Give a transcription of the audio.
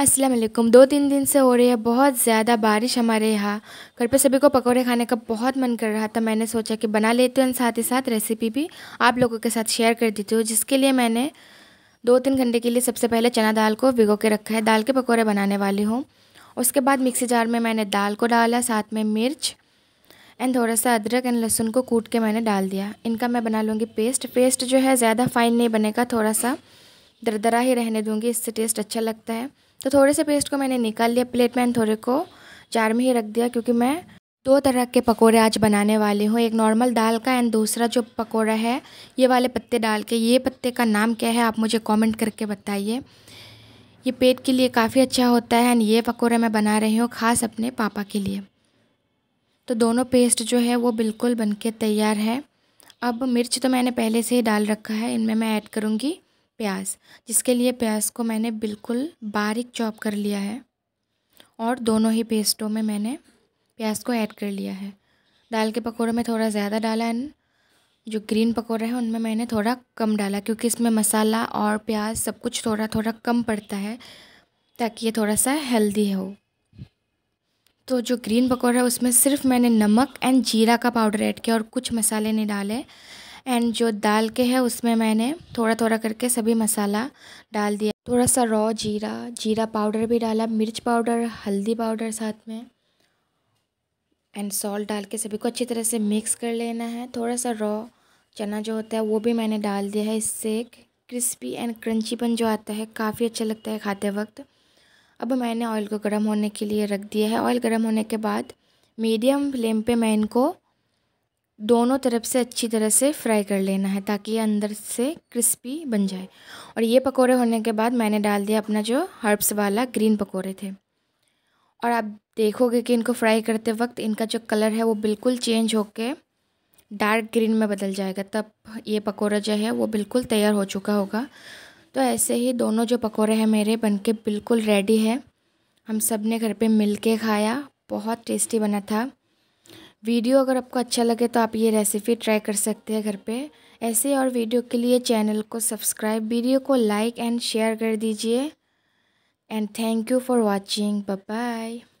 अस्सलाम वालेकुम दो तीन दिन से हो रही है बहुत ज़्यादा बारिश हमारे यहाँ घर पे सभी को पकौड़े खाने का बहुत मन कर रहा था मैंने सोचा कि बना लेती हूँ साथ ही साथ रेसिपी भी आप लोगों के साथ शेयर कर देती हूँ जिसके लिए मैंने दो तीन घंटे के लिए सबसे पहले चना दाल को भिगो के रखा है दाल के पकौड़े बनाने वाली हूँ उसके बाद मिक्सी जार में मैंने दाल को डाला साथ में मिर्च एंड थोड़ा सा अदरक एंड लहसुन को कूट के मैंने डाल दिया इनका मैं बना लूँगी पेस्ट पेस्ट जो है ज़्यादा फाइन नहीं बनेगा थोड़ा सा दरदरा ही रहने दूँगी इससे टेस्ट अच्छा लगता है तो थोड़े से पेस्ट को मैंने निकाल लिया प्लेट में थोड़े को जार में ही रख दिया क्योंकि मैं दो तरह के पकोड़े आज बनाने वाली हूँ एक नॉर्मल दाल का एंड दूसरा जो पकोड़ा है ये वाले पत्ते डाल के ये पत्ते का नाम क्या है आप मुझे कमेंट करके बताइए ये पेट के लिए काफ़ी अच्छा होता है एंड ये पकोड़े मैं बना रही हूँ ख़ास अपने पापा के लिए तो दोनों पेस्ट जो है वो बिल्कुल बन तैयार है अब मिर्च तो मैंने पहले से ही डाल रखा है इनमें मैं ऐड करूँगी प्याज जिसके लिए प्याज को मैंने बिल्कुल बारीक चॉप कर लिया है और दोनों ही पेस्टों में मैंने प्याज को ऐड कर लिया है दाल के पकौड़े में थोड़ा ज़्यादा डाला है जो ग्रीन पकौड़े हैं उनमें मैंने थोड़ा कम डाला क्योंकि इसमें मसाला और प्याज सब कुछ थोड़ा थोड़ा कम पड़ता है ताकि ये थोड़ा सा हेल्दी हो तो जो ग्रीन पकौड़ा है उसमें सिर्फ मैंने नमक एंड जीरा का पाउडर ऐड किया और कुछ मसाले नहीं डाले एंड जो दाल के है उसमें मैंने थोड़ा थोड़ा करके सभी मसाला डाल दिया थोड़ा सा रॉ जीरा जीरा पाउडर भी डाला मिर्च पाउडर हल्दी पाउडर साथ में एंड सॉल्ट डाल के सभी को अच्छी तरह से मिक्स कर लेना है थोड़ा सा रॉ चना जो होता है वो भी मैंने डाल दिया है इससे एक क्रिस्पी एंड क्रंचीपन जो आता है काफ़ी अच्छा लगता है खाते वक्त अब मैंने ऑयल को गर्म होने के लिए रख दिया है ऑयल गर्म होने के बाद मीडियम फ्लेम पे मैं इनको दोनों तरफ से अच्छी तरह से फ्राई कर लेना है ताकि ये अंदर से क्रिस्पी बन जाए और ये पकोड़े होने के बाद मैंने डाल दिया अपना जो हर्ब्स वाला ग्रीन पकोड़े थे और आप देखोगे कि इनको फ्राई करते वक्त इनका जो कलर है वो बिल्कुल चेंज होके डार्क ग्रीन में बदल जाएगा तब ये पकोड़ा जो है वो बिल्कुल तैयार हो चुका होगा तो ऐसे ही दोनों जो पकौड़े हैं मेरे बन बिल्कुल रेडी है हम सब ने घर पर मिल खाया बहुत टेस्टी बना था वीडियो अगर आपको अच्छा लगे तो आप ये रेसिपी ट्राई कर सकते हैं घर पे ऐसे और वीडियो के लिए चैनल को सब्सक्राइब वीडियो को लाइक एंड शेयर कर दीजिए and thank you for watching bye